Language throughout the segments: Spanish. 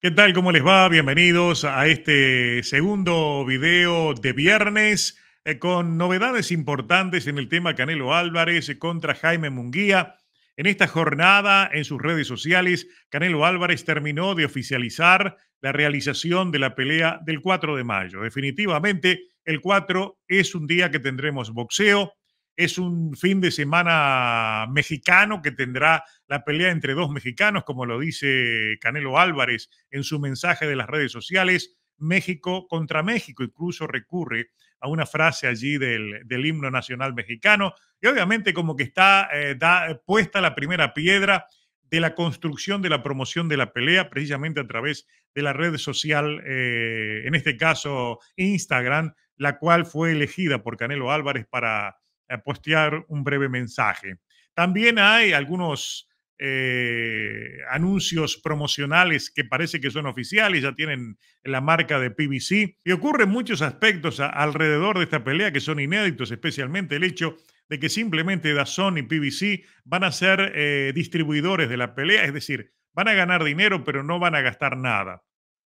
¿Qué tal? ¿Cómo les va? Bienvenidos a este segundo video de viernes eh, con novedades importantes en el tema Canelo Álvarez eh, contra Jaime Munguía. En esta jornada, en sus redes sociales, Canelo Álvarez terminó de oficializar la realización de la pelea del 4 de mayo. Definitivamente, el 4 es un día que tendremos boxeo, es un fin de semana mexicano que tendrá la pelea entre dos mexicanos, como lo dice Canelo Álvarez en su mensaje de las redes sociales, México contra México, incluso recurre a una frase allí del, himno nacional mexicano, y obviamente como que está eh, puesta la primera piedra de la construcción de la promoción de la pelea, precisamente a través de la red social, eh, en este caso Instagram, la cual fue elegida por Canelo Álvarez para postear un breve mensaje. También hay algunos eh, anuncios promocionales que parece que son oficiales, ya tienen la marca de PBC. Y ocurren muchos aspectos alrededor de esta pelea que son inéditos, especialmente el hecho de que simplemente Dazón y PBC van a ser eh, distribuidores de la pelea, es decir, van a ganar dinero pero no van a gastar nada.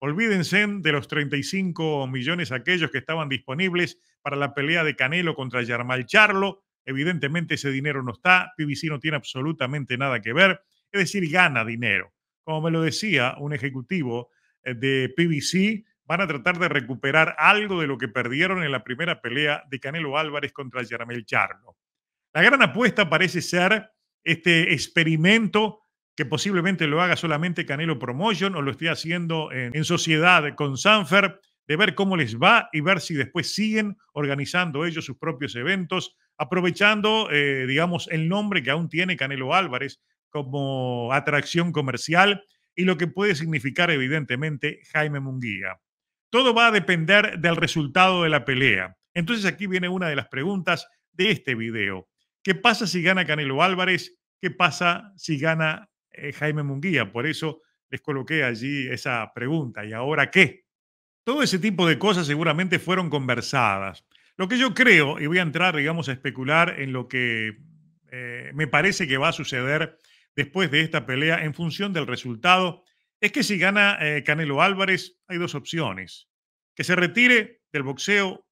Olvídense de los 35 millones aquellos que estaban disponibles para la pelea de Canelo contra Yarmal Charlo. Evidentemente ese dinero no está, PBC no tiene absolutamente nada que ver, es decir, gana dinero. Como me lo decía un ejecutivo eh, de PBC, van a tratar de recuperar algo de lo que perdieron en la primera pelea de Canelo Álvarez contra Yarmel Charlo. La gran apuesta parece ser este experimento que posiblemente lo haga solamente Canelo Promotion o lo esté haciendo en, sociedad con Sanfer, de ver cómo les va y ver si después siguen organizando ellos sus propios eventos, aprovechando, eh, digamos, el nombre que aún tiene Canelo Álvarez como atracción comercial y lo que puede significar evidentemente Jaime Munguía. Todo va a depender del resultado de la pelea. Entonces aquí viene una de las preguntas de este video. ¿Qué pasa si gana Canelo Álvarez? ¿Qué pasa si gana eh, Jaime Munguía. Por eso les coloqué allí esa pregunta. ¿Y ahora qué? Todo ese tipo de cosas seguramente fueron conversadas. Lo que yo creo, y voy a entrar, digamos, a especular en lo que eh, me parece que va a suceder después de esta pelea en función del resultado, es que si gana eh, Canelo Álvarez, hay dos opciones. Que se retire del boxeo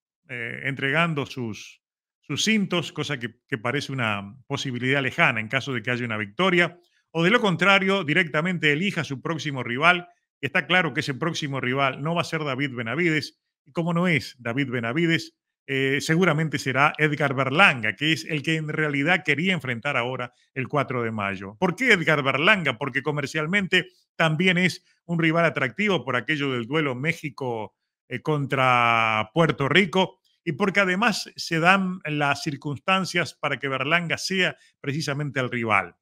entregando sus, sus cintos, cosa que parece una posibilidad lejana en caso de que haya una victoria o de lo contrario, directamente elija su próximo rival. Está claro que ese próximo rival no va a ser David Benavides. Y como no es David Benavides, eh, seguramente será Edgar Berlanga, que es el que en realidad quería enfrentar ahora el 4 de mayo. ¿Por qué Edgar Berlanga? Porque comercialmente también es un rival atractivo por aquello del duelo México eh, contra Puerto Rico y porque además se dan las circunstancias para que Berlanga sea precisamente el rival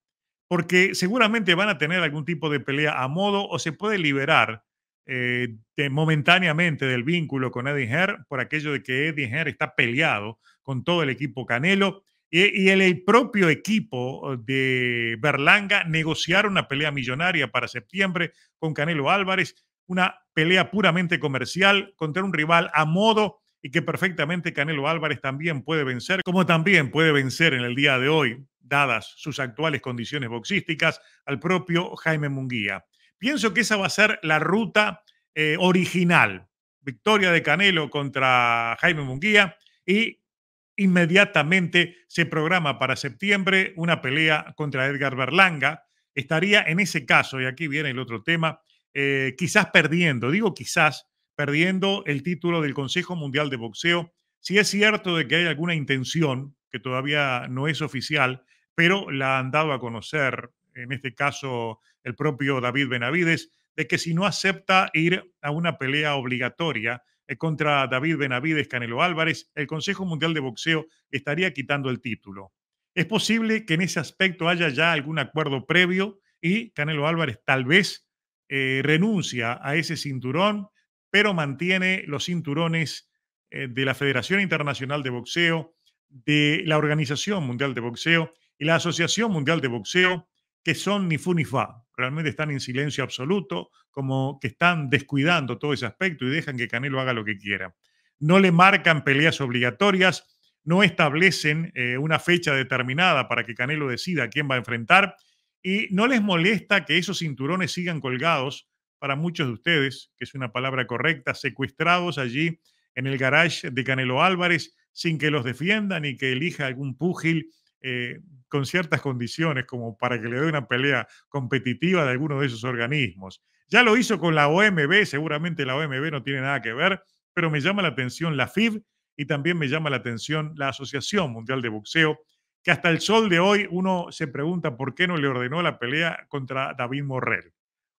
porque seguramente van a tener algún tipo de pelea a modo o se puede liberar eh, momentáneamente del vínculo con Eddie Herr por aquello de que Eddie Herr está peleado con todo el equipo Canelo y, el, el, propio equipo de Berlanga negociaron una pelea millonaria para septiembre con Canelo Álvarez, una pelea puramente comercial contra un rival a modo y que perfectamente Canelo Álvarez también puede vencer, como también puede vencer en el día de hoy, dadas sus actuales condiciones boxísticas, al propio Jaime Munguía. Pienso que esa va a ser la ruta eh, original. Victoria de Canelo contra Jaime Munguía y inmediatamente se programa para septiembre una pelea contra Edgar Berlanga. Estaría en ese caso, y aquí viene el otro tema, eh, quizás perdiendo, digo quizás perdiendo el título del Consejo Mundial de Boxeo. Si es cierto de que hay alguna intención, que todavía no es oficial, pero la han dado a conocer, en este caso el propio David Benavides, de que si no acepta ir a una pelea obligatoria eh, contra David Benavides Canelo Álvarez, el Consejo Mundial de Boxeo estaría quitando el título. Es posible que en ese aspecto haya ya algún acuerdo previo y Canelo Álvarez tal vez eh, renuncia a ese cinturón pero mantiene los cinturones eh, de la Federación Internacional de Boxeo, de la Organización Mundial de Boxeo y la Asociación Mundial de Boxeo, que son ni fu ni fa. Realmente están en silencio absoluto, como que están descuidando todo ese aspecto y dejan que Canelo haga lo que quiera. No le marcan peleas obligatorias, no establecen eh, una fecha determinada para que Canelo decida quién va a enfrentar y no les molesta que esos cinturones sigan colgados para muchos de ustedes, que es una palabra correcta, secuestrados allí en el garage de Canelo Álvarez sin que los defiendan y que elija algún púgil eh, con ciertas condiciones como para que le dé una pelea competitiva de alguno de esos organismos. Ya lo hizo con la OMB, seguramente la OMB no tiene nada que ver, pero me llama la atención la FIB y también me llama la atención la Asociación Mundial de Boxeo, que hasta el sol de hoy uno se pregunta por qué no le ordenó la pelea contra David Morrell.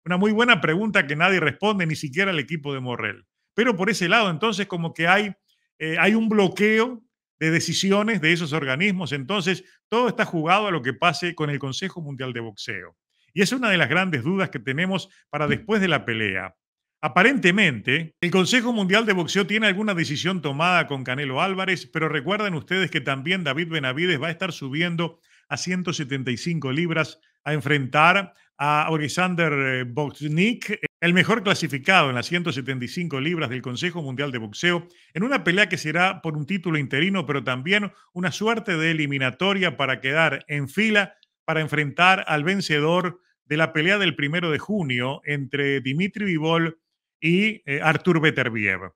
Una muy buena pregunta que nadie responde, ni siquiera el equipo de Morrell. Pero por ese lado, entonces, como que hay, eh, hay un bloqueo de decisiones de esos organismos. Entonces, todo está jugado a lo que pase con el Consejo Mundial de Boxeo. Y es una de las grandes dudas que tenemos para mm. después de la pelea. Aparentemente, el Consejo Mundial de Boxeo tiene alguna decisión tomada con Canelo Álvarez, pero recuerden ustedes que también David Benavides va a estar subiendo a 175 libras a enfrentar a Alexander eh, Bosnik, el mejor clasificado en las 175 libras del Consejo Mundial de Boxeo, en una pelea que será por un título interino, pero también una suerte de eliminatoria para quedar en fila para enfrentar al vencedor de la pelea del primero de junio entre Dimitri Vivol y eh, Artur Beterbiev.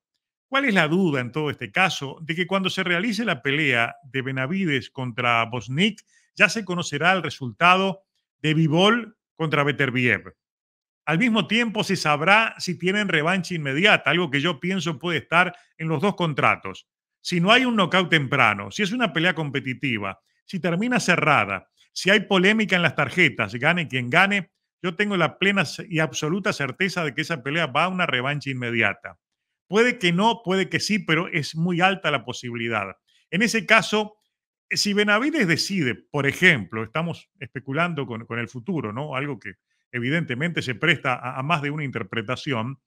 ¿Cuál es la duda en todo este caso? De que cuando se realice la pelea de Benavides contra Bosnik, ya se conocerá el resultado de Vivol contra Beterbiev. Al mismo tiempo se sabrá si tienen revancha inmediata, algo que yo pienso puede estar en los dos contratos. Si no hay un knockout temprano, si es una pelea competitiva, si termina cerrada, si hay polémica en las tarjetas, gane quien gane, yo tengo la plena y absoluta certeza de que esa pelea va a una revancha inmediata. Puede que no, puede que sí, pero es muy alta la posibilidad. En ese caso, si Benavides decide, por ejemplo, estamos especulando con, el futuro, ¿no? Algo que evidentemente se presta a, más de una interpretación,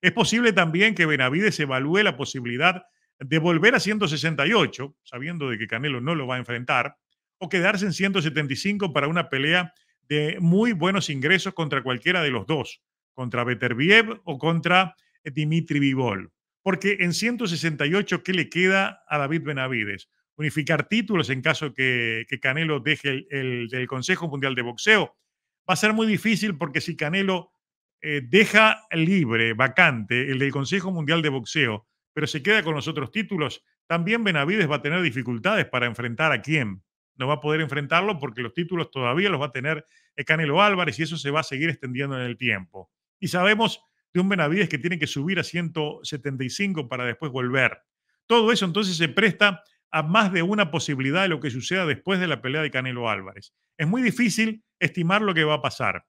es posible también que Benavides evalúe la posibilidad de volver a 168, sabiendo de que Canelo no lo va a enfrentar, o quedarse en 175 para una pelea de muy buenos ingresos contra cualquiera de los dos, contra Beterbiev o contra Dimitri Vivol. Porque en 168, ¿qué le queda a David Benavides? unificar títulos en caso que, que Canelo deje el, del Consejo Mundial de Boxeo. Va a ser muy difícil porque si Canelo eh, deja libre, vacante, el del Consejo Mundial de Boxeo, pero se queda con los otros títulos, también Benavides va a tener dificultades para enfrentar a quién. No va a poder enfrentarlo porque los títulos todavía los va a tener eh, Canelo Álvarez y eso se va a seguir extendiendo en el tiempo. Y sabemos de un Benavides que tiene que subir a 175 para después volver. Todo eso entonces se presta a más de una posibilidad de lo que suceda después de la pelea de Canelo Álvarez. Es muy difícil estimar lo que va a pasar.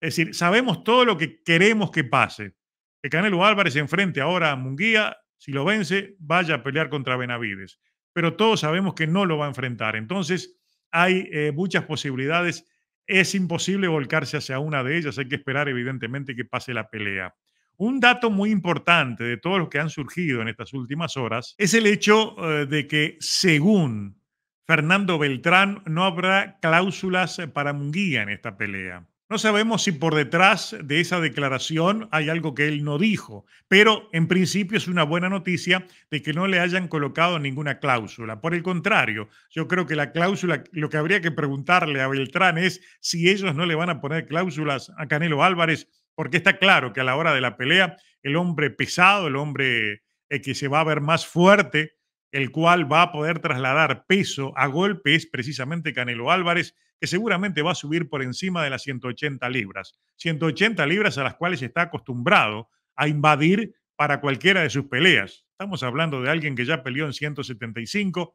Es decir, sabemos todo lo que queremos que pase. Que Canelo Álvarez enfrente ahora a Munguía, si lo vence, vaya a pelear contra Benavides. Pero todos sabemos que no lo va a enfrentar. Entonces, hay eh, muchas posibilidades. Es imposible volcarse hacia una de ellas. Hay que esperar, evidentemente, que pase la pelea. Un dato muy importante de todos los que han surgido en estas últimas horas es el hecho eh, de que, según Fernando Beltrán, no habrá cláusulas para Munguía en esta pelea. No sabemos si por detrás de esa declaración hay algo que él no dijo, pero en principio es una buena noticia de que no le hayan colocado ninguna cláusula. Por el contrario, yo creo que la cláusula, lo que habría que preguntarle a Beltrán es si ellos no le van a poner cláusulas a Canelo Álvarez porque está claro que a la hora de la pelea, el hombre pesado, el hombre eh, que se va a ver más fuerte, el cual va a poder trasladar peso a golpes, precisamente Canelo Álvarez, que seguramente va a subir por encima de las 180 libras. 180 libras a las cuales está acostumbrado a invadir para cualquiera de sus peleas. Estamos hablando de alguien que ya peleó en 175,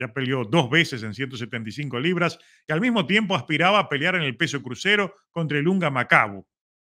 ya peleó dos veces en 175 libras, que al mismo tiempo aspiraba a pelear en el peso crucero contra el Unga Macabo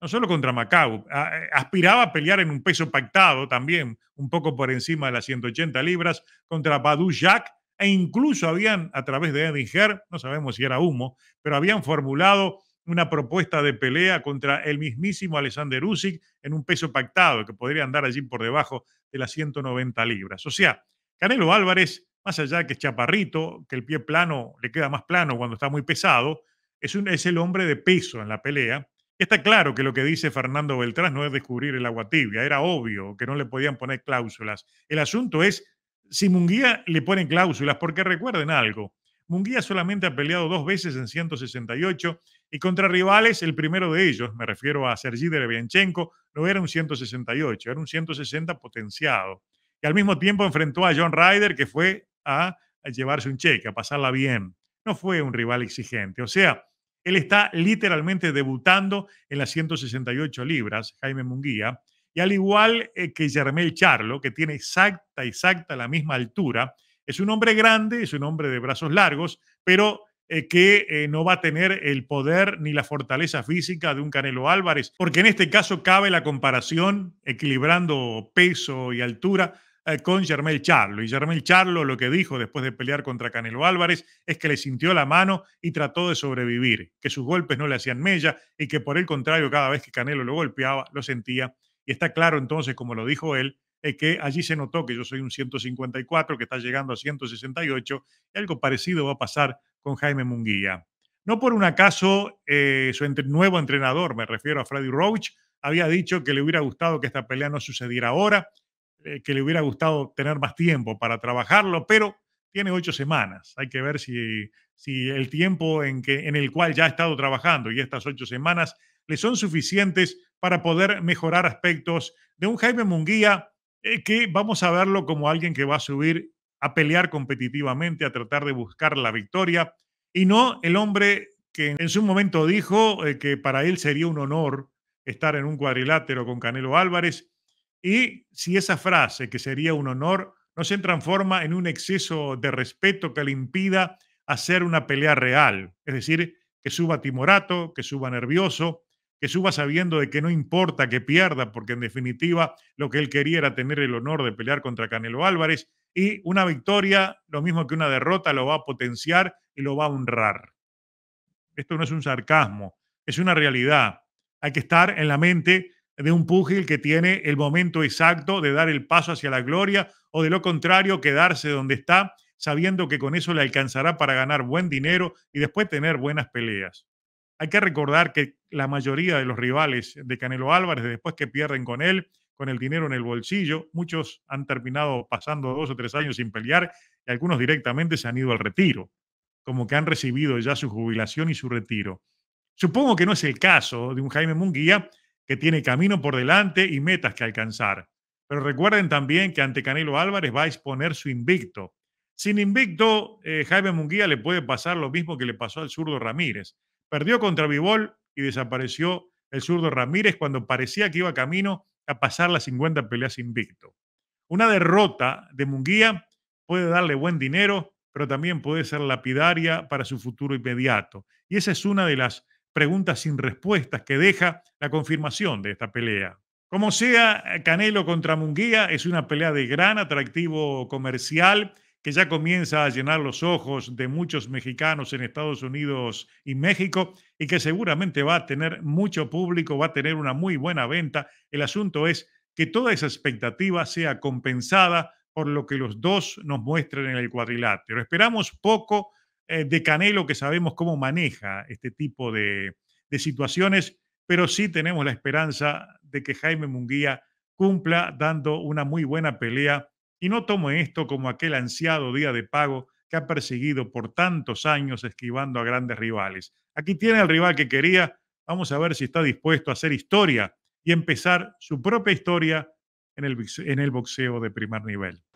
no solo contra Macau, eh, aspiraba a pelear en un peso pactado también, un poco por encima de las 180 libras, contra Badou Jack, e incluso habían, a través de Eddie Herr, no sabemos si era humo, pero habían formulado una propuesta de pelea contra el mismísimo Alexander Usyk en un peso pactado, que podría andar allí por debajo de las 190 libras. O sea, Canelo Álvarez, más allá de que es chaparrito, que el pie plano le queda más plano cuando está muy pesado, es, un, es el hombre de peso en la pelea, Está claro que lo que dice Fernando Beltrán no es descubrir el agua tibia, era obvio que no le podían poner cláusulas. El asunto es si Munguía le ponen cláusulas, porque recuerden algo, Munguía solamente ha peleado dos veces en 168 y contra rivales, el primero de ellos, me refiero a Sergi Derevianchenko, no era un 168, era un 160 potenciado. Y al mismo tiempo enfrentó a John Ryder, que fue a llevarse un cheque, a pasarla bien. No fue un rival exigente. O sea, él está literalmente debutando en las 168 libras, Jaime Munguía, y al igual eh, que Germel Charlo, que tiene exacta, exacta la misma altura, es un hombre grande, es un hombre de brazos largos, pero eh, que eh, no va a tener el poder ni la fortaleza física de un Canelo Álvarez, porque en este caso cabe la comparación, equilibrando peso y altura, eh, con Germel Charlo. Y Germel Charlo lo que dijo después de pelear contra Canelo Álvarez es que le sintió la mano y trató de sobrevivir, que sus golpes no le hacían mella y que por el contrario cada vez que Canelo lo golpeaba lo sentía. Y está claro entonces, como lo dijo él, eh, que allí se notó que yo soy un 154 que está llegando a 168 y algo parecido va a pasar con Jaime Munguía. No por un acaso, eh, su nuevo entrenador, me refiero a Freddy Roach, había dicho que le hubiera gustado que esta pelea no sucediera ahora, eh, que le hubiera gustado tener más tiempo para trabajarlo, pero tiene ocho semanas. Hay que ver si, si el tiempo en, que, en el cual ya ha estado trabajando y estas ocho semanas le son suficientes para poder mejorar aspectos de un Jaime Munguía eh, que vamos a verlo como alguien que va a subir a pelear competitivamente, a tratar de buscar la victoria, y no el hombre que en su momento dijo eh, que para él sería un honor estar en un cuadrilátero con Canelo Álvarez y si esa frase, que sería un honor, no se transforma en un exceso de respeto que le impida hacer una pelea real, es decir, que suba timorato, que suba nervioso, que suba sabiendo de que no importa que pierda, porque en definitiva lo que él quería era tener el honor de pelear contra Canelo Álvarez y una victoria, lo mismo que una derrota, lo va a potenciar y lo va a honrar. Esto no es un sarcasmo, es una realidad. Hay que estar en la mente de un pugil que tiene el momento exacto de dar el paso hacia la gloria o de lo contrario quedarse donde está sabiendo que con eso le alcanzará para ganar buen dinero y después tener buenas peleas. Hay que recordar que la mayoría de los rivales de Canelo Álvarez, después que pierden con él, con el dinero en el bolsillo, muchos han terminado pasando dos o tres años sin pelear y algunos directamente se han ido al retiro, como que han recibido ya su jubilación y su retiro. Supongo que no es el caso de un Jaime Munguía, que tiene camino por delante y metas que alcanzar. Pero recuerden también que ante Canelo Álvarez va a exponer su invicto. Sin invicto, eh, Jaime Munguía le puede pasar lo mismo que le pasó al zurdo Ramírez. Perdió contra Vivol y desapareció el zurdo Ramírez cuando parecía que iba camino a pasar las 50 peleas invicto. Una derrota de Munguía puede darle buen dinero, pero también puede ser lapidaria para su futuro inmediato. Y esa es una de las preguntas sin respuestas que deja la confirmación de esta pelea. Como sea, eh, Canelo contra Munguía es una pelea de gran atractivo comercial que ya comienza a llenar los ojos de muchos mexicanos en Estados Unidos y México y que seguramente va a tener mucho público, va a tener una muy buena venta. El asunto es que toda esa expectativa sea compensada por lo que los dos nos muestren en el cuadrilátero. Esperamos poco eh, de Canelo que sabemos cómo maneja este tipo de, situaciones, pero sí tenemos la esperanza de que Jaime Munguía cumpla dando una muy buena pelea y no tome esto como aquel ansiado día de pago que ha perseguido por tantos años esquivando a grandes rivales. Aquí tiene al rival que quería, vamos a ver si está dispuesto a hacer historia y empezar su propia historia en el boxeo de primer nivel.